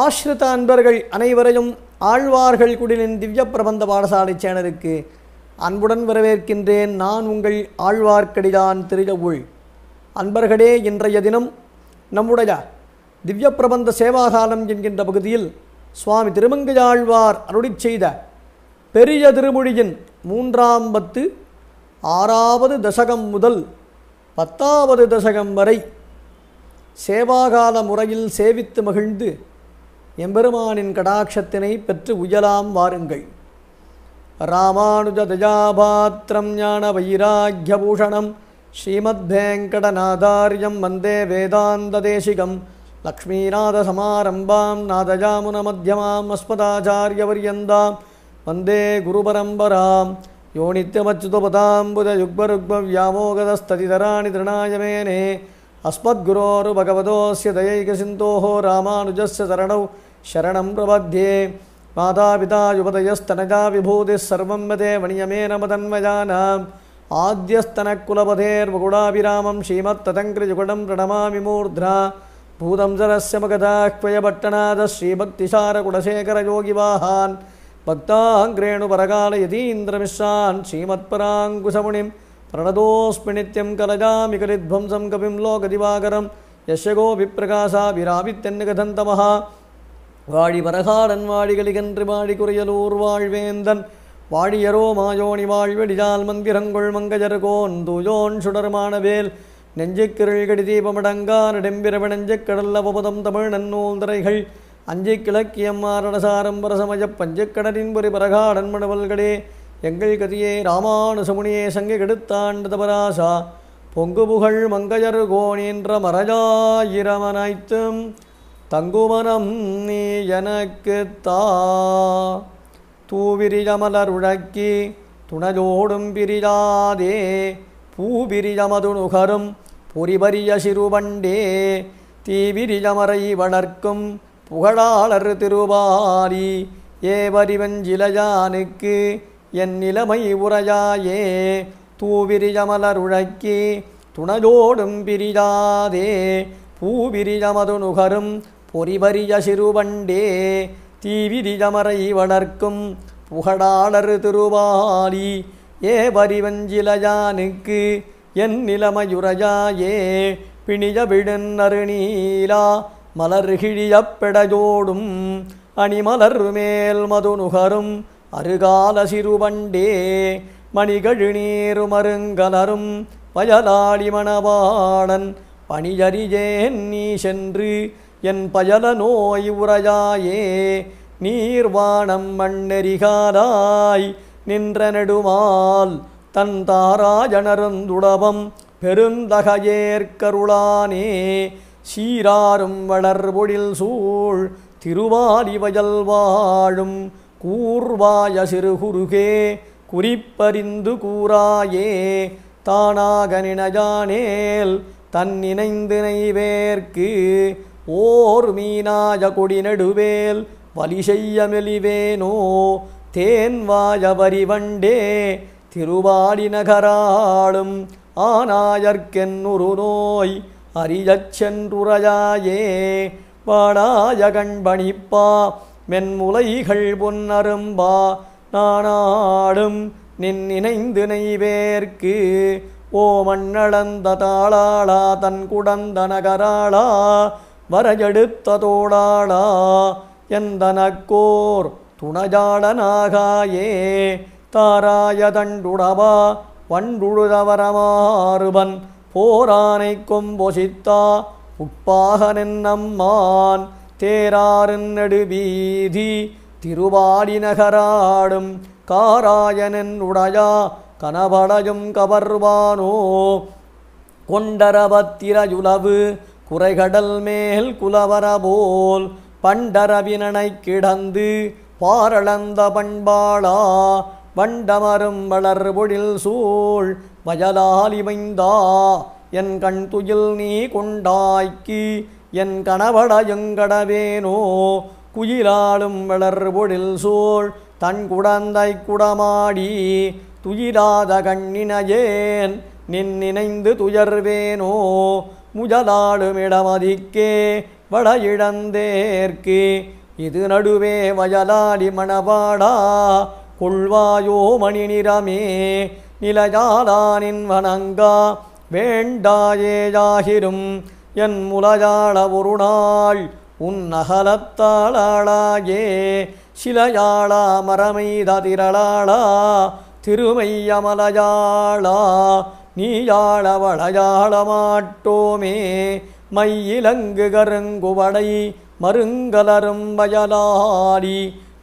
ஆஸ்ரித அன்பர்கள் அனைவரையும் ஆழ்வார்கள் குடிலின் திவ்ய பிரபந்த பாடசாலை சேனலுக்கு அன்புடன் வரவேற்கின்றேன் நான் உங்கள் ஆழ்வார்க்கடிதான் உள் அன்பர்களே இன்றைய தினம் நம்முடைய திவ்ய பிரபந்த சேவாகாலம் என்கின்ற பகுதியில் சுவாமி திருமங்கையாழ்வார் அருளி செய்த பெரிய திருமொழியின் மூன்றாம் பத்து ஆறாவது தசகம் முதல் பத்தாவது தசகம் வரை சேவாகால முறையில் சேவித்து மகிழ்ந்து எம்பெருமானின் கடாட்சத்தினை பெற்று உயலாம் வாருங்கள் ராமானுஜ தயாபாத்திரம் ஞான வைராக்கியபூஷணம் ஸ்ரீமத் வேங்கடநாதாரியம் வந்தே வேதாந்த தேசிகம் லக்ஷ்மீநாத சமாரம்பாம் நாதயாமுன மத்தியமாம் அஸ்மதாச்சாரியவரியந்தாம் வந்தே குருபரம்பராம் யோனித்யமச்சுதபதாம்புத யுக்மருக்ம வியாமோகதஸ்ததிதராணி திருநாயமேனே सिंधो राज से शरण शरण प्रबध्ये माता पिता विभूतिः सर्वं मते वणियमेन मदन्वयानाम् आद्यस्तनकुलपथेर्वगुणाभिरामं श्रीमत्ततङ्कृजुगुणं प्रणमा मूर्ध्रा भूतं सरस्य मगधाह्वयभट्टनाथः श्रीभक्तिसारकुलशेखरयोगिवाहान् मिश्रा श्रीमत्पराङ्कुशमुनिम् प्रणतोऽस्मि नित्यं कलजामि कलिध्वंसं कविं लोकदिवाकरं விராவித்தென்னுகதந்தமஹா வாழி வரகாடன் வாழிகளிகன்று வாழி குறையலூர் வாழ்வேந்தன் வாழியரோ மாயோனி வாழ்வெடிஜால் மந்திரங்கொள் மங்கஜர்கோன் தூயோன் சுடர்மானவேல் நெஞ்சுக்கிருள்கடி தீபமடங்கா நெடும்பிரவிணஞ்சக் கடல்ல உபதம் தமிழ் நன்னூந்தரைகள் அஞ்சு கிழக்கியம் ஆரணசாரம் பரசமய பஞ்சக்கடலின் புரி பரகாடன் மணவல்களே எங்கள் கதியே ராமானுசமுனியே சங்கை கெடுத்தாண்டு பராசா பொங்கு புகழ் மங்கையர் கோணின்ற மரஜாயிரமனைத்தும் தங்குமனம் நீ எனக்கு தா தூவிரியமலர் உழக்கி துணலோடும் பிரியாதே பூபிரியமது நுகரும் பொறிபரிய சிறுபண்டே தீவிரியமரை வளர்க்கும் புகழாளர் திருவாரி ஏவரிவன் என் நிலமை உரையாயே தூவிரியமலருழக்கி துணஜோடும் பிரியாதே பூவிரியமது நுகரும் பொறிபரிய சிறுவண்டே தீவிரியமரை வளர்க்கும் புகழாளர் திருவாலி ஏ பரிவஞ்சிலையானுக்கு என் நிலமயுரையாயே பிணிய விழுன் அருநீலா மலர்கிழியப்பெடையோடும் அணிமலர் மேல் மது நுகரும் அருகால சிறுவண்டே மணிகழு நீரும் அருங்கலரும் வயலாளி மணவாளன் பணியறியேன் நீ சென்று என் பயல நோய் உரையாயே நீர்வாணம் மண்ணெறிகாராய் நின்ற நெடுமால் தன் தாராயணருந்துடவம் பெருந்தகையேற்கருளானே சீராரும் வளர்பொழில் சூழ் வயல் வாழும் கூர்வாய சிறுகுருகே குறிப்பறிந்து கூறாயே தானாக நினையானேல் தன் இணைந்து நெய்வேற்கு ஓர் மீனாய கொடி நடுவேல் வலி செய்ய மெலிவேனோ தேன்வாய வரிவண்டே திருவாடி நகராளும் ஆனாயற்கென்னுரு நோய் அரியச் வாடாய கண்பணிப்பா மென்முலைகள் பொன்னரும்பா நானாடும் நின் இணைந்து நெய்வேர்க்கு ஓ மண்ணளந்த தாளாளா தன் குடந்த நகராளா வரையெடுத்த தோடாளா எந்தனக்கோர் துணஜாடனாகாயே தாராய தண்டுடவா வண்டுழுதவரமாறுவன் போரானை கொம்பொசித்தா உட்பாக நின்னம்மான் தேராறு நடுவீதி திருவாடி நகராடும் காராயணன் உடையா கனபடையும் கவர்வானோ கொண்டரபத்திரயுளவு குறைகடல் மேல் குலவரபோல் பண்டரவினனை கிடந்து பாரளந்த பண்பாளா வண்டமரும் பொழில் சூழ் வயலாலிமைந்தா என் கண் துயில் நீ கொண்டாய்க்கு என் கணவட எங்கடவேனோ குயிலாளும் வளர் வளர்பொழில் சோழ் தன் குடந்தை குடமாடி துயிராத கண்ணினையேன் நின் நினைந்து துயர்வேனோ முயலாடுமிடமதிக்கே வட இழந்தேற்கு இது நடுவே வயலாடி மணவாடா கொள்வாயோ மணி நிறமே நிலையாளானின் வணங்கா வேண்டாயேயாகிரும் என் முலையாள ஒரு நாள் உன் அகலத்தாளாளாயே சிலையாளா மரமைததிரளாளா திருமையமலையாளா நீயாள வளையாள மாட்டோமே மையிலங்கு கருங்குவடை மருங்கலரும் வயலாடி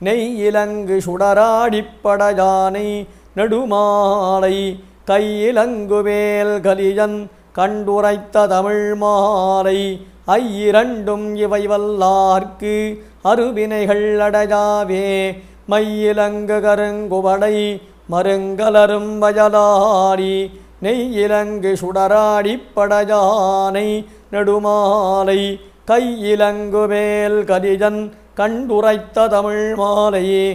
நெய்யிலங்கு சுடராடிப்படையானை நடுமாலை கையிலங்குவேல் கலியன் கண்டுரைத்த தமிழ் மாலை ஐயிரண்டும் இவை வல்லார்க்கு அருவினைகள் அடையாவே மையிலங்கு கருங்குவடை மருங்கலரும் வயலாடி நெய்யிலங்கு சுடராடிப்படையானை நெடுமாலை கையிலங்கு மேல் கதிஜன் கண்டுரைத்த தமிழ் மாலையே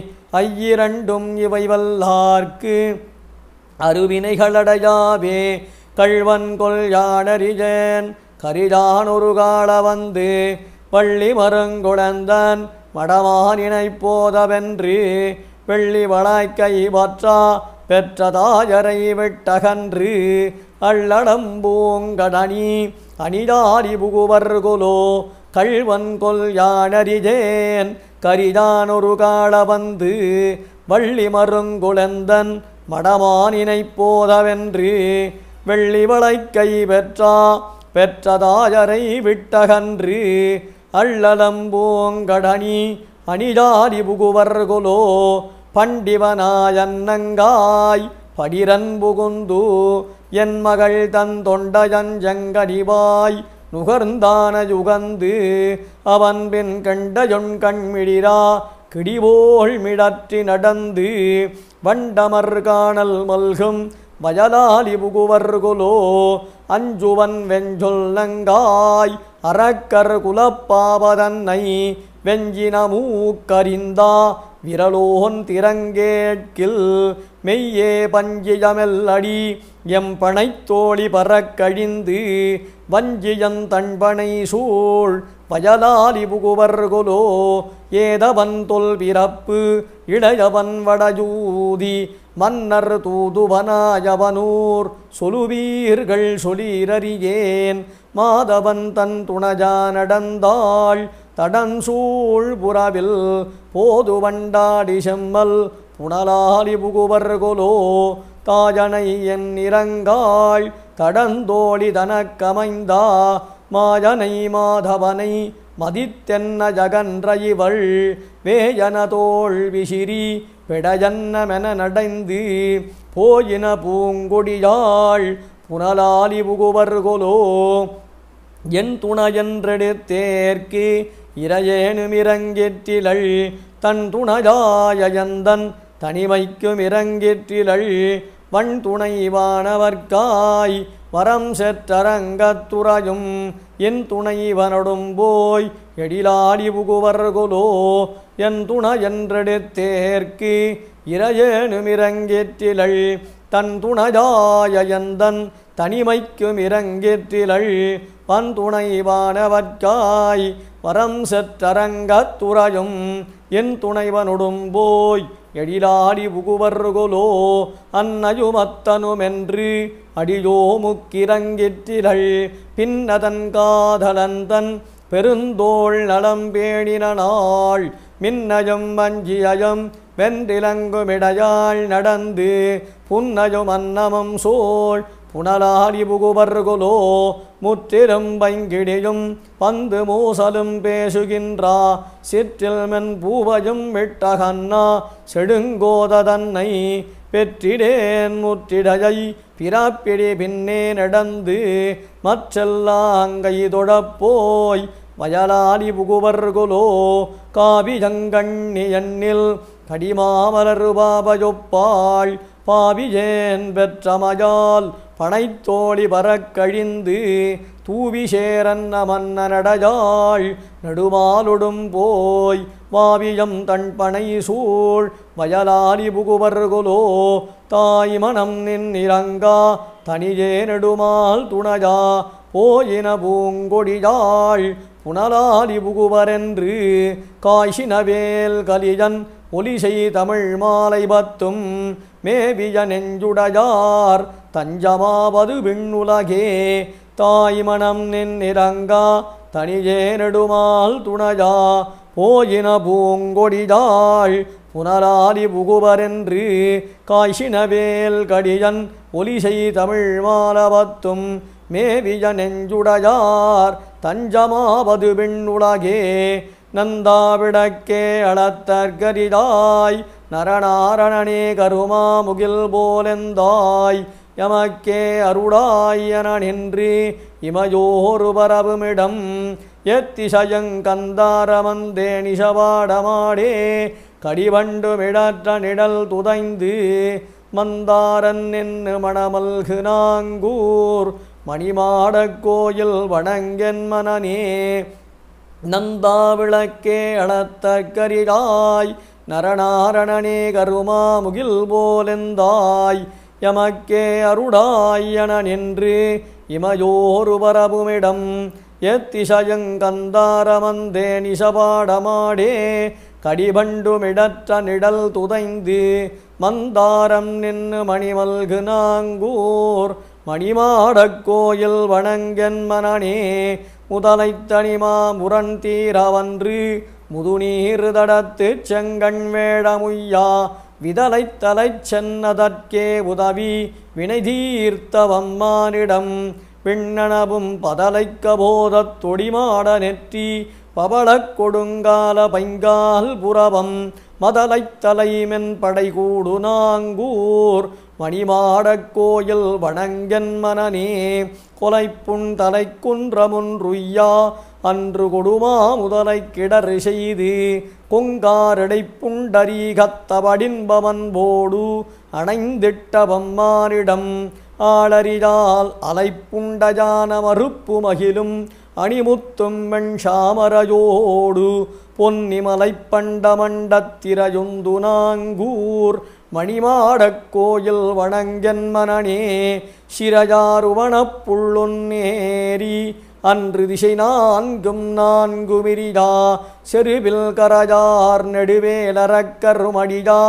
ஐயிரண்டும் இவை வல்லார்க்கு அருவினைகளடையாவே கழ்வன் கொல் யானறிஜேன் கரிதான் ஒரு கால வந்து பள்ளி மருங்குழந்தன் மடமானினை போதவென்று வெள்ளி வளாய்க்கை பற்றா பெற்றதாயரை விட்டகன்று வெட்டகன்று அள்ளடம்பூங்கடனி அணிதாரி புகுவர் குலோ கள்வன் கொல் யானறிஜேன் கரிதானொரு கால வந்து வள்ளி மருங்குழந்தன் மடமானினை போதவென்று வெள்ளிவளை கை பெற்றா பெற்றதாயரை விட்டகன்று அள்ளலம்பூங்கடனி அணிதாரி புகுவர் கொலோ பண்டிவனாயன்னங்காய் படிரன் புகுந்து என் மகள் தன் தொண்டயஞ்சங்கடிவாய் நுகர்ந்தான யுகந்து அவன் பின் கண்டயொன் கண்மிடிரா கிடிவோள் மிடற்றி நடந்து வண்டமர் காணல் மல்கும் வயலாளி புகுவர்குலோ அஞ்சுவன் வெஞ்சொல்லங்காய் அறக்கர் குலப்பாவதன்னை வெஞ்சின மூக்கறிந்தா விரலோன் திறங்கேட்கில் மெய்யே பஞ்சியமெல்லடி தோழி பறக்கழிந்து வஞ்சியன் தண்பனை சூழ் வயலாலி புகுவர்குலோ ஏதவன் தொல் பிறப்பு இளையவன் வடஜூதி மன்னர் தூதுவனாயவனூர் சொலுவீர்கள் சொலீரறியேன் மாதவன் தன் துணஜா நடந்தாள் தடன்சூழ் புறவில் போது வண்டாடி செம்மல் புனலாலி புகுவர் கொலோ தாஜனை என் இறங்காள் தடந்தோழி தனக்கமைந்தா மாஜனை மாதவனை மதித்தென்ன ஜகன்ற இவள் வேயன தோல்விசிறி பெடஜன்னமென நடைந்து போயின பூங்கொடியாள் புனலாலி புகுவர்கொலோ என் துணையென்றெடுத்தேற்கு இரையேனும் இறங்கிற்றிலள் தன் துணையாயந்தன் தனிமைக்கும் இறங்கிற்றிலள் வண் துணைவானவர்க்காய் வரம் செற்றரங்கத்துறையும் என் துணைவனடும் போய் எடிலாடி புகுவர்குலோ என் துண என்றெடுத்தேற்கு இரையேனும் இறங்கேற்றிலள் தன் துணையாயந்தன் தனிமைக்கும் இறங்கேற்றிலள் பன் துணைவானவற்காய் வரம் செற்றரங்கத்துறையும் என் துணைவனுடும் போய் எழிலாடி புகுவர்குலோ அடியோ அடியோமுக்கிறங்கிற்றிலள் பின்னதன் காதலந்தன் பெருந்தோள் நலம்பேணினாள் மின்னயும் வஞ்சியயும் வென்றிலங்குமிடையாள் நடந்து புன்னயும் அன்னமும் சோழ் புனலாடி புகுபர்குலோ முற்றிலும் பைங்கிடியும் பந்து மூசலும் பேசுகின்றா சிற்றில் மென் பூவையும் விட்டகன்னா செடுங்கோததன்னை பெற்றிடேன் முற்றிடையை பிறப்பிடி பின்னே நடந்து மற்றெல்லாம் அங்கை தொழப்போய் வயலாலி புகுவர்குலோ காவிஜங்கண்ணி எண்ணில் கடிமாமலர் பாபயொப்பாள் பாவிஜேன் பெற்றமயால் பனைத்தோழி பறக்கழிந்து தூவிசேரன்ன மன்னனடையாள் நடுமாலுடும் போய் வாவியம் தன் பனை சூழ் வயலாரி புகுவர்குலோ தாய் மனம் நின் இறங்கா தனியே நெடுமால் துணையா போயின பூங்கொடியாள் புனலாலி புகுவரென்று காய்ச்சினவேல் கலியன் ஒலிசை தமிழ் மாலை பத்தும் மேவிய நெஞ்சுடையார் தஞ்சமாவது விண்ணுலகே தாய் மனம் நின்னிறங்கா தனியே நெடுமால் துணையா போயின பூங்கொடிதாள் புனராலி புகுவரென்று காய்ச்சினவேல் கடியன் ஒலிசை தமிழ் மாலவத்தும் மேவிய நெஞ்சுடையார் தஞ்சமாவது விண்ணுலகே நந்தாவிடக்கே அளத்தற்கரிதாய் நரநாரணனே கருமா முகில் போலெந்தாய் எமக்கே அருளாயன நின்று இமையோரு பரவுமிடம் எத்திசயங்கந்தாரமந்தே நிஷவாடமாடே கடிவண்டு மிடற்ற நிழல் துதைந்து மந்தாரன் நின்று மணமல்கு நாங்கூர் மணிமாட கோயில் வணங்கன் மனநே நந்தா விளக்கே அளத்த கரிகாய் நரநாரணனே கருமா முகில் போலெந்தாய் எமக்கே அருடாய் நின்று இமையோரு பரபுமிடம் எத்திசயங்கந்தாரமந்தே நிசபாடமாடே கடிபண்டுமிடற்ற நிழல் துதைந்து மந்தாரம் நின்று மணிமல்கு நாங்கூர் மணிமாடக் கோயில் வணங்கன் மனனே முதலை தனிமா முரண் தீரவன்று முதுநீர் தடத்து செங்கண் வேடமுய்யா விதலை தலை சென்னதற்கே உதவி வினை தீர்த்தவம்மானிடம் பின்னணவும் பதலைக்க போதத் தொடிமாட நெற்றி பவளக் கொடுங்கால பைங்கால் புறவம் மதலைத் தலைமென் படைகூடு நாங்கூர் மணிமாடக் கோயில் வணங்கன் மனநே கொலைப்புண் தலை குன்றமுன்றுய்யா அன்று கொடுமா முதலை கிடர் செய்து கொங்காரடை புண்டரீகத்தபடின்பவன் போடு அணைந்திட்ட பம்மானிடம் ஆளறியால் அலைப்புண்டஜான மறுப்பு மகிழும் அணிமுத்தும் வெண்சாமரையோடு பொன்னிமலை பண்டமண்டத்திரையுந்து நாங்கூர் மணிமாடக் கோயில் வணங்கன் மனனே சிரஜாருவனப் புள்ளொன்னேரி அன்று திசை நான்கும் நான்குமிரிதா செருவில் கரஜார் நெடுவேலரக்கருமடிதா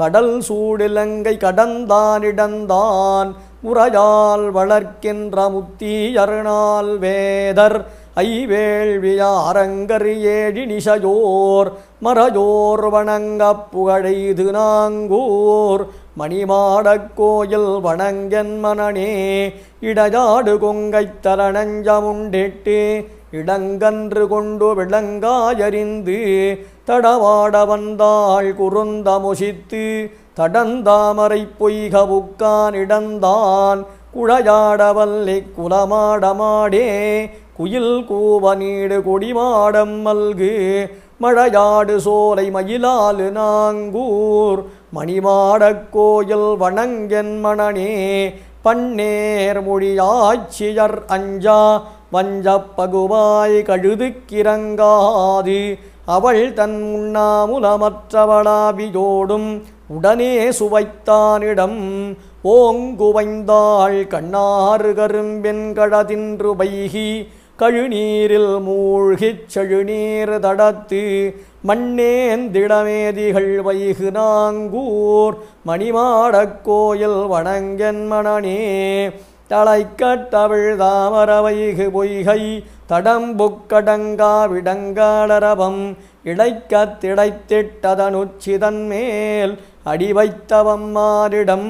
கடல் சூடிலங்கை கடந்தானிடந்தான் முறையால் வளர்க்கின்ற முத்தி அருணால் வேதர் ஐவேள்விய அரங்கறி மரஜோர் நிசையோர் வணங்க புகழைது நாங்கூர் மணிமாடக் கோயில் வணங்கன் மனனே இடஜாடு கொங்கை தரணஞ்சமுண்டிட்டு இடங்கன்று கொண்டு விளங்காயறிந்து தடவாட வந்தாள் முசித்து தடந்தாமரை பொய்க உக்கான் இடந்தான் குழையாடவல்லை குலமாடமாடே குயில் கூவ நீடு கொடிமாடம் மல்கு மழையாடு சோலை மயிலாலு நாங்கூர் மணிமாடக் கோயில் வணங்கென் மணனே பன்னேர் மொழியாட்சியர் அஞ்சா வஞ்ச பகுவாய் கழுதுக்கிறங்காது அவள் தன் உண்ணாமுலமற்றவளாபியோடும் உடனே சுவைத்தானிடம் ஓங்குவைந்தாள் கண்ணாறு கரும்பெண்கடதின்று வைகி கழுநீரில் மூழ்கிச் செழுநீர் தடத்து மண்ணேந்திடமேதிகள் வைகு நாங்கூர் மணிமாடக் கோயில் வணங்கன் மணனே தலைக்கட்டவிழ் தாமர வைகு பொய்கை தடம்புக்கடங்கா விடங்காளரபம் இடைக்கத்திடைத்திட்டதனுச்சிதன் மேல் அடி வைத்தவம் மாறிடம்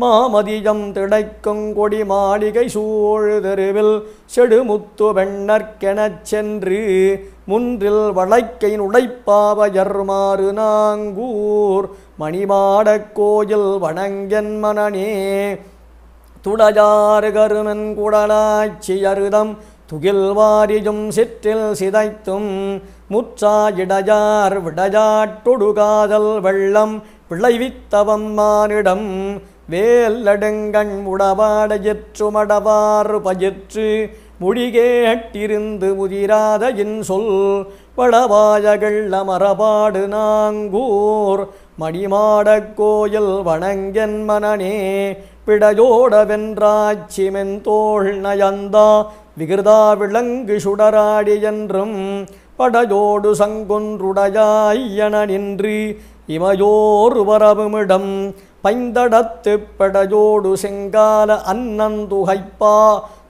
மாமதியம் திடைக்கும் கொடி மாளிகை சூழ் தெருவில் செடுமுத்து வெண்ணற்கெனச் சென்று முன்றில் வளைக்கை உடைப்பாவையர் மாறு நாங்கூர் மணிமாடக் கோயில் வணங்கன் மனனே துடஜாறு கருமன் குடலாட்சி அருதம் துகில் வாரியும் சிற்றில் சிதைத்தும் முற்றா இடையார் விடையாட்டொடுகாதல் வெள்ளம் விளைவித்தவன் மானிடம் வேல் நடுங்கண் உடவாடையற்று மடவாறு பயிற்று மொழிகேட்டிருந்து முதிராத என் சொல் வடவாயகள் அமரபாடு நாங்கூர் மணிமாடக் கோயில் வணங்கன் மனநே பிடையோடவென்றாச்சிமென் தோள் நயந்தா விகிருதா விளங்கு சுடராடி என்றும் படையோடு சங்கொன்றுடையாய் என நின்று இமையோருவரவுமிடம் பைந்தடத்து பெடையோடு செங்கால அன்னந்துகைப்பா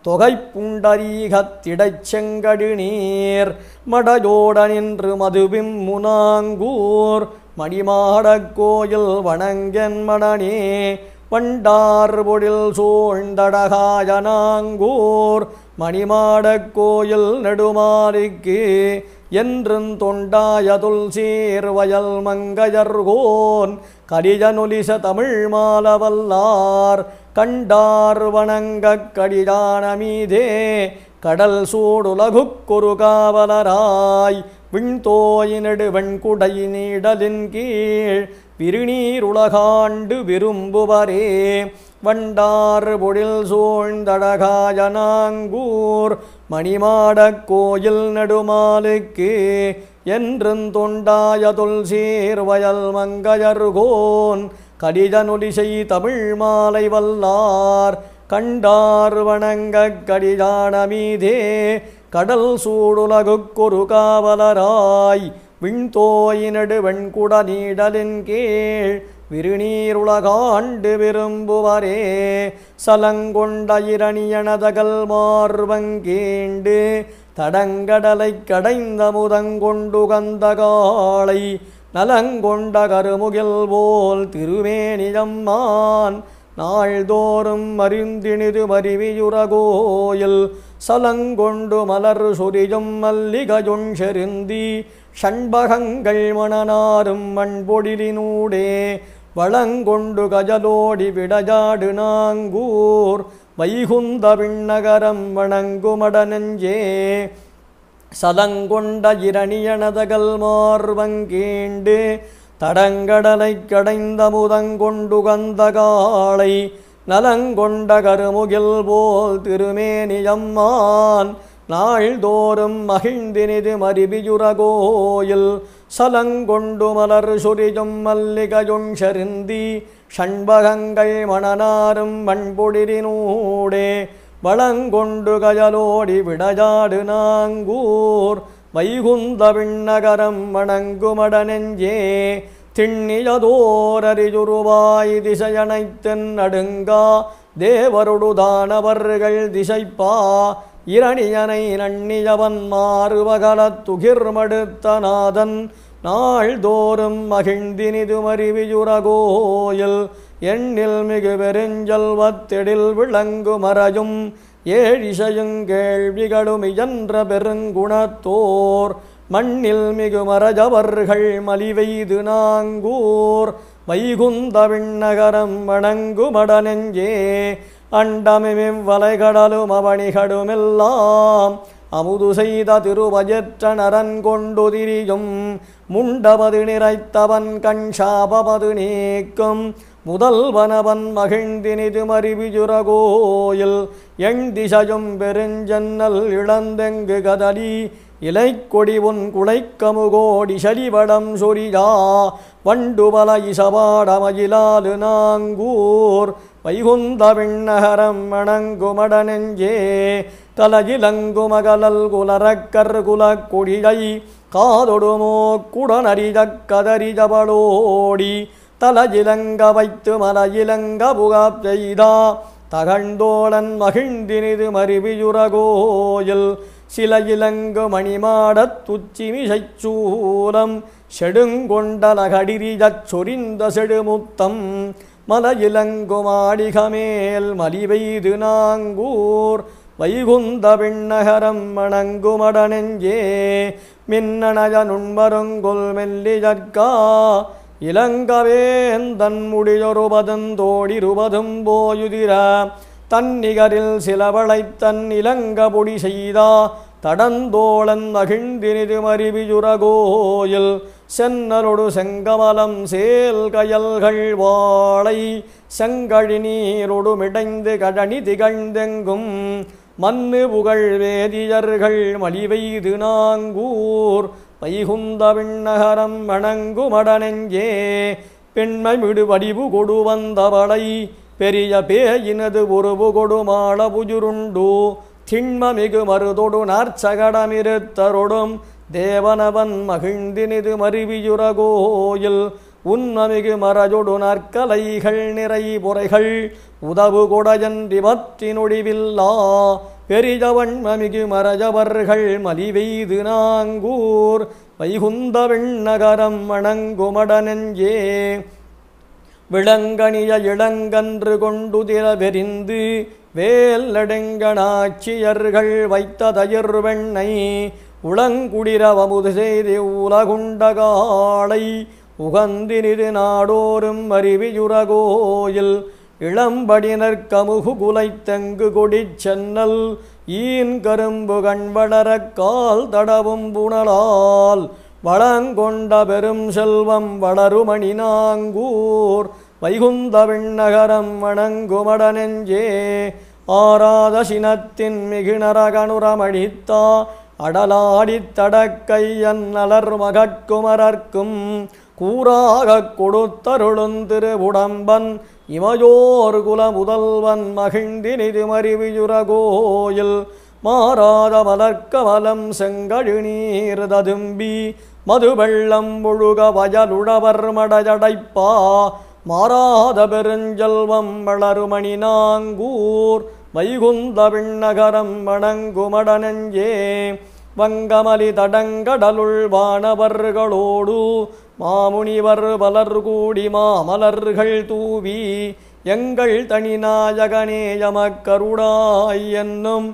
துகைப்பா தொகைப்புண்டரீகத்திடச் செங்கடி நீர் மடையோட நின்று மதுவிம் முனாங்கூர் மணிமாடக் கோயில் வணங்கன் மடனே பண்டார் பொழில் சூழ்ந்தடகாயனாங்கூர் மணிமாடக் கோயில் நெடுமாறிக்கு என்றும் தொண்டாயதுல் சீர் வயல் மங்கையர்கோன் கடியனொலிச தமிழ் மாலவல்லார் கண்டார் வணங்கக் கடிதான மீதே கடல் சூடுலகுக்குரு காவலராய் விண்தோயினடு வெண்குடை நீடலின் கீழ் பிரிநீருலகாண்டு விரும்புவரே வண்டாறு பொழில் சூழ்ந்தடகாயனாங்கூர் மணிமாடக் கோயில் நெடுமாலுக்கு என்றும் தொண்டாய துள்சீர் வயல் மங்கையர்கோன் கடிதனொலிசை தமிழ் மாலை வல்லார் கண்டார் வணங்கக் மீதே கடல் சூடுலகுக்கொரு காவலராய் விண்தோயினடு வெண்குட நீடலின் கீழ் விருநீருலகாண்டு விரும்புவரே சலங்கொண்ட இரணியனதகல் மார்வங்கீண்டு தடங்கடலை கடைந்த முதங்கொண்டு கந்த காளை நலங்கொண்ட கருமுகில் போல் திருவேணியம்மான் நாள்தோறும் மறிந்தினிது மறிவியுரகோயில் சலங்கொண்டு மலர் சுரியும் மல்லிகையுண் செருந்தி ஷண்பகங்கள் மணனாரும் மண்பொடிலினூடே வளங்கொண்டு கஜலோடி விடஜாடு நாங்கூர் வைகுந்த விண்ணகரம் வணங்குமட நெஞ்சே சதங்கொண்ட இரணியனதகல் மார்வங்கீண்டு தடங்கடலை கடைந்த முதங்கொண்டு கந்த காளை நலங்கொண்ட கருமுகில் போல் திருமேனியம்மான் நாள்தோறும் மகிழ்ந்தினிது மறிவியுரகோயில் சலங்கொண்டு மலர் சுரியும் மல்லிகையுண் செருந்தி ஷண்பகங்கள் மணனாரும் மண்பொடிரினூடே வளங்கொண்டு கயலோடி விடையாடு நாங்கூர் வைகுந்த விண்ணகரம் வணங்குமட நெஞ்சே திண்ணியதோரறியுருவாய் திசையனைத்தன் அடுங்கா தேவருடுதானவர்கள் திசைப்பா இரணியனை நன்னியவன் மாறுவகலத் துகிர்மடுத்த நாதன் நாள்தோறும் மகிழ்ந்தினிதுமறிவியுரகோயில் எண்ணில் மிகு பெருஞ்சொல்வத்திடில் விளங்கு மறையும் ஏழிசையுங் கேள்விகளும் இயன்ற பெருங்குணத்தோர் மண்ணில் மிகு மரஜவர்கள் மலிவெய்து நாங்கூர் வைகுந்த விண்ணகரம் வணங்குமட அண்டமிமிம் வலைகடலும் அவணிகடுமெல்லாம் அமுது செய்த திருவஜற்ற நரன் கொண்டு திரியும் முண்டபது நிறைத்தவன் கண் சாபமது நீக்கும் முதல்வனவன் மகிழ்ந்தினிது மறிவிஜுரகோயில் எண் திசையும் பெருஞ்சன்னல் இழந்தெங்கு கதலி இலைக்கொடி உன் குளைக்கமுகோடி சரிவடம் சொரியா வண்டுபல இசவாடமயிலாது நாங்கூர் வைகுந்த விண்ணகரம் மணங்குமட நெஞ்சே தலகிலங்குமகலல் குலரக்கர் குடிழை காதொடுமோ குடனறித கதறிதவளோடி தலையிலங்க வைத்து மலையிலங்க புகாப் செய்தா தகண்டோடன் மகிழ்ந்தினிது மறுவியுரகோயில் சில இலங்கு மணிமாடத் துச்சிமிசைச் சூலம் செடுங்கொண்டலகடிரிதச் சொரிந்த செடுமுத்தம் மலையிலங்குமாடிகமேல் மலிவெய்து நாங்கூர் வைகுந்த விண்ணகரம் வணங்குமடனெஞ்சே மின்னணய நுண்மருங்குல் இலங்கவேந்தன் முடியொருபதும் தோடிருபதும் போயுதிர தன்னிகரில் சிலவளைத்தன் இளங்கபொடி செய்தா தடந்தோழன் மகிழ்ந்தினிது சென்னருடு செங்கமலம் சேல் கயல்கள் வாழை செங்கழி நீரோடு மிடைந்து கடனி திகழ்ந்தெங்கும் மண்ணு புகழ் வேதியர்கள் மலிவைது நாங்கூர் வைகுந்த விண்ணகரம் வணங்கு மடனெஞ்சே பெண்மை விடுவடிவு கொடு வந்தவளை பெரிய பேயினது உருவு கொடுமாள புஜுருண்டு திண்மமிகு மருதொடு நார்ச்சகடமிருத்தருடும் தேவனவன் மகிழ்ந்தினிது மருவியுறகோயில் உன்னமிகு மரஜொடு நற்கலைகள் நிறை புரைகள் உதவு குடஜன்றிபத்தினொடிவில்லா பெரிதவன் மமிகு மரஜவர்கள் மலிவெய்து நாங்கூர் வைகுந்த வெண்ணகரம் வணங்குமடனெஞ்சே விளங்கணிய இளங்கன்று கொண்டுதிர வெறிந்து வேல் நடுங்கணாட்சியர்கள் வைத்த வெண்ணை உளங்குடிரவமுது செய்தி செய்து உலகுண்டகாளை உகந்தினிது நாடோறும் அறிவியுரகோயில் இளம்படினர் கமுகு குலைத்தங்கு சென்னல் ஈன் கரும்பு கண்வளரக் கால் தடவும் புனலால் வளங்கொண்ட பெரும் செல்வம் வளருமணி நாங்கூர் வைகுந்த விண்ணகரம் வணங்குமட நெஞ்சே ஆராத சினத்தின் மிகுநரகனுரமணித்தா அடலாடி தடக்கை என் அலர் மகட்குமரர்க்கும் கூறாக கொடுத்தருளுந்திரு உடம்பன் இமையோர் குல முதல்வன் மகிழ்ந்தி நிதிமறிவியுர கோயில் மாறாத மலர்க்கவலம் செங்கழு நீர் ததும்பி மதுவெள்ளம் முழுக வயலுழவர் மடஜடைப்பா மாறாத பெருஞ்செல்வம் வளருமணி நாங்கூர் வைகுந்த விண்ணகரம் வணங்குமடனஞ்சே வங்கமலி தடங்கடலுள் வானவர்களோடு மாமுனிவர் பலர் கூடி மாமலர்கள் தூவி எங்கள் தனிநாயகனே யமக்கருடாய் என்னும்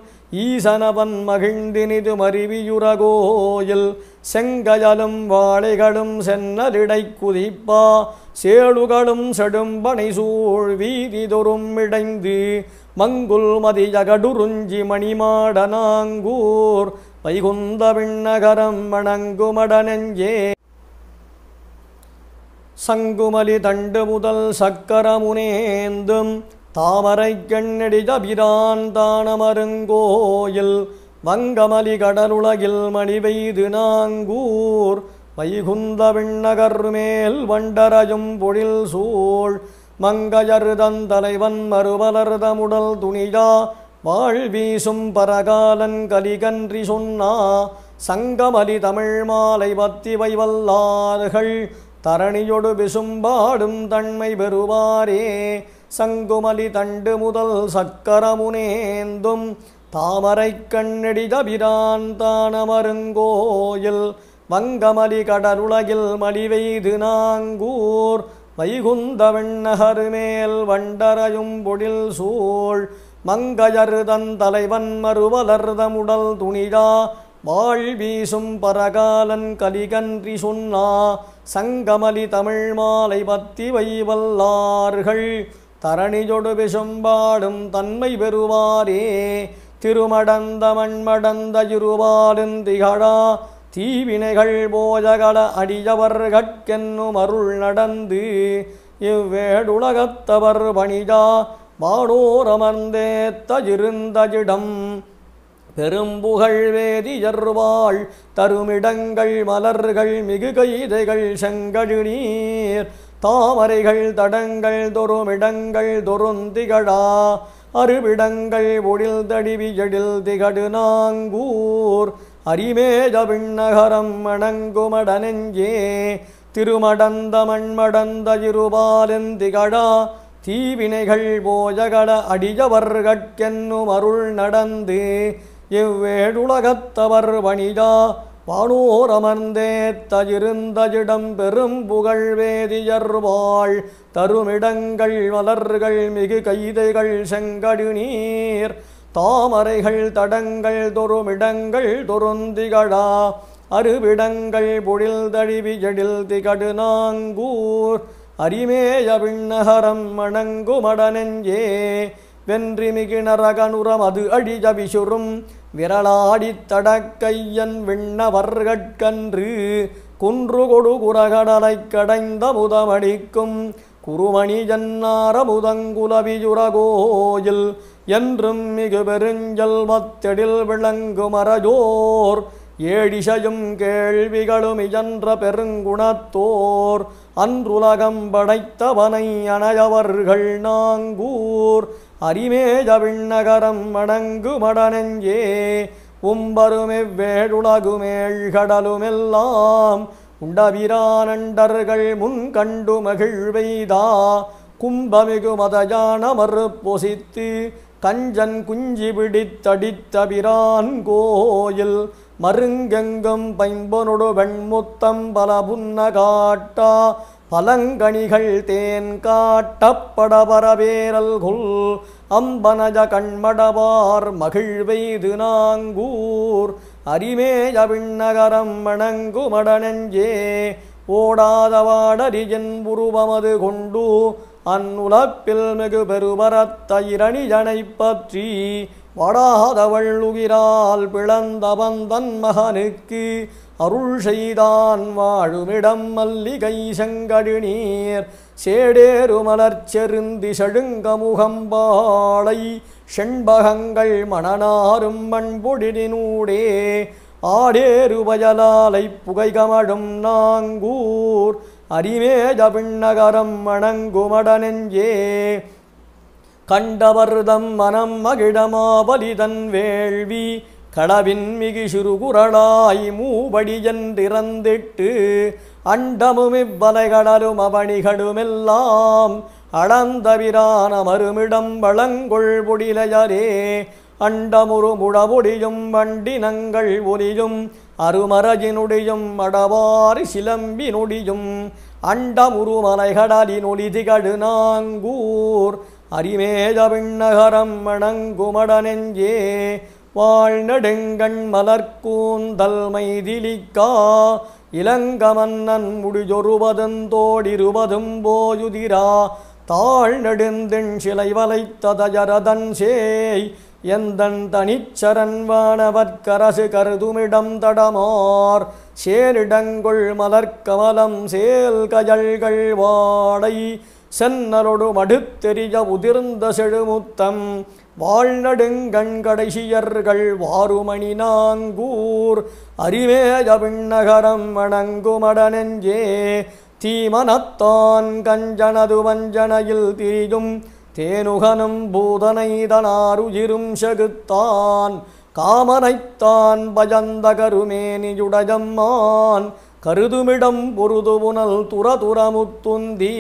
ஈசனவன் மகிழ்ந்தினிது மருவியுரகோயில் செங்கயலும் வாழைகளும் சென்னலிடை குதிப்பா சேளுகளும் செடும்பனை சூழ் வீதிதொரும் இடைந்து மங்குல் மதியகடுருஞ்சி மணிமாடனாங்கூர் வைகுந்த விண்ணகரம் வணங்குமடனெஞ்சே சங்குமலி தண்டு முதல் சக்கரமுனேந்தும் தாமரை கண்ணடி ஜபிரான் தானமருங்கோயில் வங்கமலி கடலுலகில் மணி பெய்து நாங்கூர் வைகுந்த விண்ணகர் மேல் வண்டரையும் பொழில் சூழ் மங்கயருதன் தலைவன் மறுவலர்தமுடல் துணிதா வாழ்வீசும் பரகாலன் கலிகன்றி சொன்னா சங்கமலி தமிழ் மாலை பத்தி வைவல்லார்கள் தரணியொடு விசும்பாடும் தன்மை பெறுவாரே சங்குமலி தண்டு முதல் சக்கரமுனேந்தும் தாமரை கண்ணடி தபிரான் தானமருங்கோயில் வங்கமலி கடருலகில் மலிவெய்து நாங்கூர் வைகுந்த வெண்ணகருமேல் வண்டரையும் பொடில் சூழ் மங்கயருதன் தலைவன் மறுவலர்தமுடல் துணியா வாழ் வீசும் பரகாலன் கலிகன்றி சொன்னா சங்கமலி தமிழ் மாலை பத்தி வைவல்லார்கள் தரணிஜொடு விசும்பாடும் தன்மை பெறுவாரே திருமடந்த மண்மடந்த இருவாலும் திகழா தீவினைகள் போஜகள அடியவர் அடியவர்கட்கென்னும் அருள் நடந்து இவ்வேடுலகத்தவர் பணிதா வானோரமர்ந்தேத்தயிருந்தஜிடம் பெரும்புகழ் வேதியர்வாள் தருமிடங்கள் மலர்கள் மிகு கைதைகள் செங்கழு நீர் தாமரைகள் தடங்கள் தொருமிடங்கள் தொருந்திகழா அருவிடங்கள் ஒடில் தடிவி எழில் திகடு நாங்கூர் அரிமேஜ விண்ணகரம் மணங்குமடனெஞ்சே திருமடந்த மண்மடந்த இருபாலெந்திகடா தீவினைகள் போஜகட அடிஜவர்கென்னும் அருள் நடந்து இவ்வேடுலகத்தவர் வணிதா வானோர் அமர்ந்தேத்தயிருந்தஜிடம் பெரும் புகழ் வேதியர் வாழ் தருமிடங்கள் மலர்கள் மிகு கைதைகள் செங்கடு நீர் தாமரைகள் தடங்கள் தொருமிடங்கள் தொருந்திகடா அருவிடங்கள் பொழில் தழுவி எழில் திகடு நாங்கூர் அரிமேய விண்ணகரம் மணங்குமடனெஞ்சே வென்றி மிகிணரகனுரம் அது அழிஜ விரலாடி தடக்கையன் விண்ணவர்கற்கன்று குன்று கொடு குரகடலை கடைந்த முதமடிக்கும் குருமணி ஜன்னார முதங்குலவியுரகோயில் என்றும் மிகு பெருஞ்செல்வத்தெடில் விளங்குமரஜோர் ஏடிசையும் கேள்விகளும் இயன்ற பெருங்குணத்தோர் அன்றுலகம் படைத்தவனை அணையவர்கள் நாங்கூர் அரிமேஜவிழ் நகரம் மடனெஞ்சே உம்பருமெவ்வேடுலகுமேள் கடலுமெல்லாம் உண்டபிரானண்டர்கள் முன் கண்டு மகிழ்வைதா கும்பமிகு மதயான மறுப்பொசித்து கஞ்சன் குஞ்சி பிடித்தடித்தபிரான் கோயில் மருங்கெங்கும் பைம்பொனொடு வெண்முத்தம் பல புன்ன காட்டா பலங்கணிகள் தேன் காட்டப்பட பரவேரல் கொல் அம்பனஜ கண்மடவார் மகிழ்வெய்து நாங்கூர் அரிமேய விண்ணகரம் மணங்குமடனெஞ்சே ஓடாதவாடரியின் உருவமது கொண்டு அந்நுலப்பில் மிகு பெருவரத்த இரணியனைப் பற்றி வாடாதவள் உகிரால் தன் மகனுக்கு அருள் செய்தான் வாழுமிடம் மல்லிகை செங்கடு நீர் சேடேறு மலர்ச்செருந்தி செழுங்கமுகம்பாளை செண்பகங்கள் மணனாரும் மண்பொடினூடே ஆடேறு வயலாலை புகைகமழும் நாங்கூர் அரிமேஜ பின்னகரம் வணங்குமடனெஞ்சே கண்டவர்தம் மனம் மகிழமா பலிதன் வேள்வி கடவின் மிகு சிறுகுரலாய் மூபடியென்றிறந்திட்டு அண்டமும் இவ்வலைகடலும் அவணிகளுமெல்லாம் அளந்தவிரான மறுமிடம் வளங்கொள் அண்டமுரு அண்டமுறு முடமுடியும் வண்டினங்கள் ஒலியும் அருமரஜினுடியும் அடவாறு சிலம்பினுடியும் அண்டமுருமலைகடலின் ஒளிதிகடு நாங்கூர் அரிமேதவிண்ணகரம் மணங்குமட நெஞ்சே வாழ்நெடுங்கண் மலர்கூந்தல் மைதிலிக்கா இளங்கமன்னன் முடிஜொருவதந்தோடிருவதும் போயுதிரா தாழ் நெடுந்தெண் சிலை வலைத்ததயரதன் சேய் எந்தன் தனிச்சரன் வானவர்க்கரசு கருதுமிடம் தடமார் சேரிடங்கொள் மலர்க்கமலம் சேல் கஜல்கள் வாடை சென்னலொடு மடுத்தெரிய உதிர்ந்த செழுமுத்தம் வாழ்நடுங்கண்கடைசியர்கள் வாருமணி நாங்கூர் அறிவேய விண்ணகரம் வணங்குமடனெஞ்சே தீமனத்தான் கஞ்சனது வஞ்சனையில் திரியும் தேனுகனும் பூதனைதனாருயிரும் செகுத்தான் காமனைத்தான் பஜந்த கருமேனியுடையம்மான் கருதுமிடம் பொருதுபுனல் துரதுரமுத்துந்தி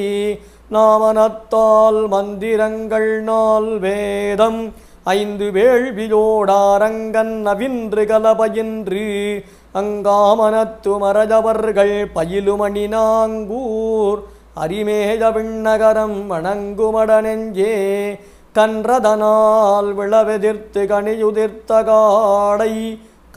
நாமனத்தால் மந்திரங்கள் நாள் வேதம் ஐந்து வேள்வியோடாரங்கன் நவின்று கலபயின்று அங்காமனத்து மரஜவர்கள் பயிலுமணி நாங்கூர் அரிமேஜ விண்ணகரம் வணங்குமடனெஞ்சே கன்றதனால் விளவெதிர்த்து கணியுதிர்த்த காடை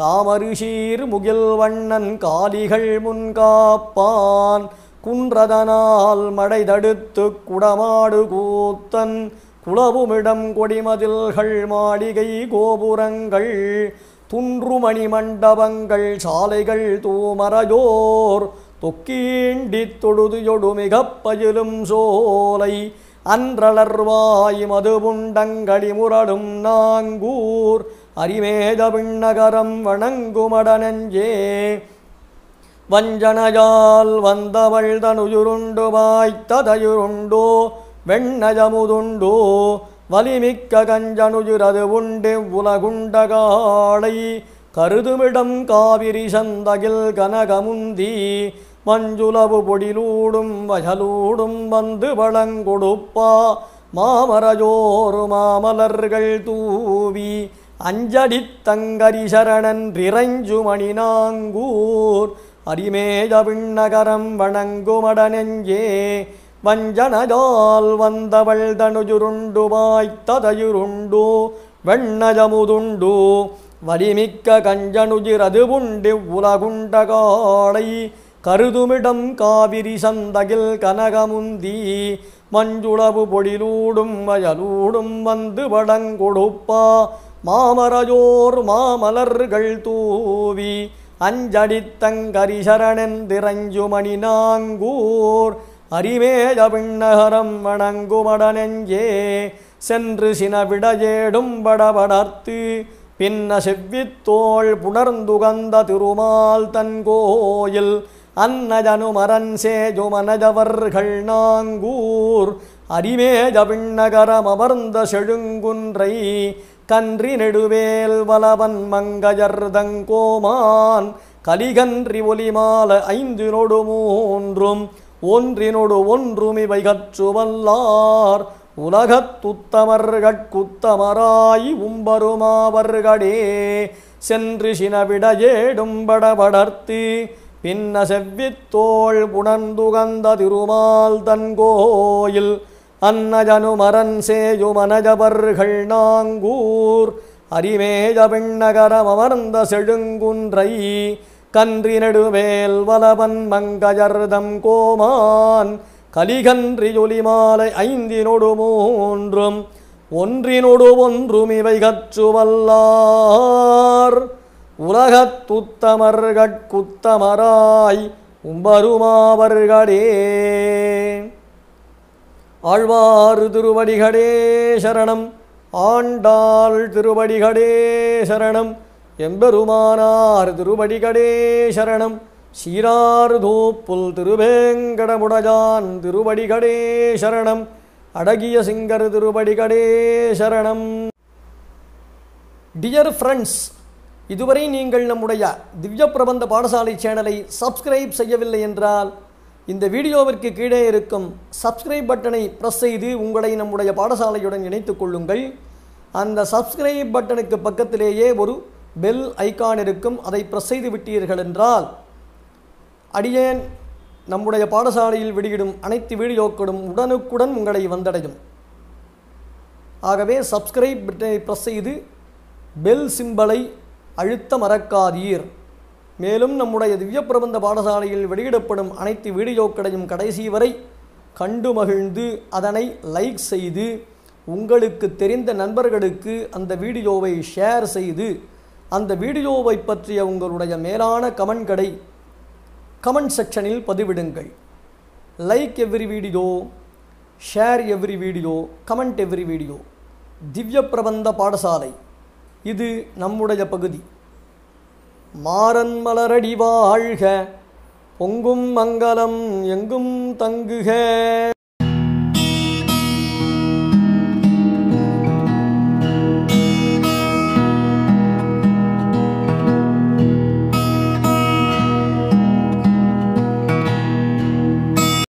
காமருஷீர் முகில் வண்ணன் காலிகள் முன்காப்பான் குன்றதனால் மடை தடுத்து குடமாடு கூத்தன் குளவுமிடம் கொடிமதில்கள் மாளிகை கோபுரங்கள் துன்றுமணி மண்டபங்கள் சாலைகள் தூமரஜோர் தொக்கீண்டி தொழுதியொடு மிகப்பயிலும் சோலை அன்றளர்வாய் மதுபுண்டங்களி முரடும் நாங்கூர் அரிமேத விண்ணகரம் வணங்குமடனஞ்சே வஞ்சனையால் வந்தவள் தனுயுருண்டு வாய்த்ததயுருண்டு வெண்ணயமுதுண்டோ வலிமிக்க கஞ்சனுயிரது உண்டு உலகுண்ட காளை கருதுமிடம் காவிரி சந்தகில் கனகமுந்தி மஞ்சுளவு பொடிலூடும் வயலூடும் வந்து வழங்கொடுப்பா மாமரஜோறு மாமலர்கள் தூவி அஞ்சடித் தங்கரி சரணன் திரைஞ்சுமணி நாங்கூர் அரிமேஜ விண்ணகரம் வணங்குமடனெஞ்சே வஞ்சனஜால் வந்தவள் தனுஜுருண்டு வாய்த்ததையுருண்டு வெண்ணஜமுதுண்டு வலிமிக்க கஞ்சனுஜிரது உண்டு உலகுண்ட காளை கருதுமிடம் காவிரி சந்தகில் கனகமுந்தி மஞ்சுளவு பொடிலூடும் வயலூடும் வந்து வடங்கொடுப்பா மாமரஜோர் மாமலர்கள் தூவி அஞ்சடித்தங்கரிசரணெந்திரஞ்சுமணி நாங்கூர் அரிமேய பின்னகரம் வணங்குமடனெஞ்சே சென்று சினவிடையேடும் படபடர்த்து பின்ன செவ்வித்தோள் புணர்ந்துகந்த திருமால் தன் கோயில் அன்னஜனுமரன் சேஜுமனஜவர்கள் நாங்கூர் அரிமேஜ பின்னகரம் அமர்ந்த செழுங்குன்றை கன்றி நெடுவேல் வலவன் மங்கஜர்தங்கோமான் கலிகன்றி ஒலிமால ஐந்தினொடு மூன்றும் ஒன்றினொடு ஒன்றும் இவை கற்றுவல்லார் உலகத்துத்தமர்கட்குத்தமராய் உம்பருமாவர்கடே சென்று படர்த்தி பின்ன செவ்வித்தோள் புணர்ந்துகந்த திருமால் தன்கோயில் அன்னஜனு மரன் சேயு மனஜபர்கள் நாங்கூர் அரிமேஜ பெண்ணகரம் அமர்ந்த செழுங்குன்றை கன்றி நெடுவேல் வலவன் மங்கஜர்தம் கோமான் கலிகன்றி கலிகன்றியொலி மாலை ஐந்தினொடு மூன்றும் ஒன்றினொடு ஒன்றும் இவை கற்றுவல்லார் உலகத்துத்தமர்கட்குத்தமராய் உம்பருமாவர்களே ஆழ்வார் திருவடிகடே சரணம் ஆண்டாள் திருவடிகடே சரணம் எம்பெருமானார் திருவடிகடே சரணம் சீரார் தூப்புல் திருவேங்கடமுடஜான் திருவடிகடே சரணம் அடகிய சிங்கர் திருவடிகடே சரணம் டியர் ஃப்ரெண்ட்ஸ் இதுவரை நீங்கள் நம்முடைய திவ்ய பிரபந்த பாடசாலை சேனலை சப்ஸ்கிரைப் செய்யவில்லை என்றால் இந்த வீடியோவிற்கு கீழே இருக்கும் சப்ஸ்கிரைப் பட்டனை ப்ரெஸ் செய்து உங்களை நம்முடைய பாடசாலையுடன் இணைத்துக் கொள்ளுங்கள் அந்த சப்ஸ்கிரைப் பட்டனுக்கு பக்கத்திலேயே ஒரு பெல் ஐக்கான் இருக்கும் அதை ப்ரெஸ் செய்து விட்டீர்கள் என்றால் அடியேன் நம்முடைய பாடசாலையில் வெளியிடும் அனைத்து வீடியோக்களும் உடனுக்குடன் உங்களை வந்தடையும் ஆகவே சப்ஸ்கிரைப் பட்டனை ப்ரெஸ் செய்து பெல் சிம்பலை அழுத்த மறக்காதீர் மேலும் நம்முடைய திவ்ய பிரபந்த பாடசாலையில் வெளியிடப்படும் அனைத்து வீடியோக்களையும் கடைசி வரை கண்டு மகிழ்ந்து அதனை லைக் செய்து உங்களுக்கு தெரிந்த நண்பர்களுக்கு அந்த வீடியோவை ஷேர் செய்து அந்த வீடியோவை பற்றிய உங்களுடைய மேலான கமெண்ட்களை கமெண்ட் செக்ஷனில் பதிவிடுங்கள் like every video share every video comment every video Divya Prabandha பாடசாலை இது நம்முடைய பகுதி மாறன் மலரடி வாழ்க பொங்கும் மங்களம் எங்கும் தங்குக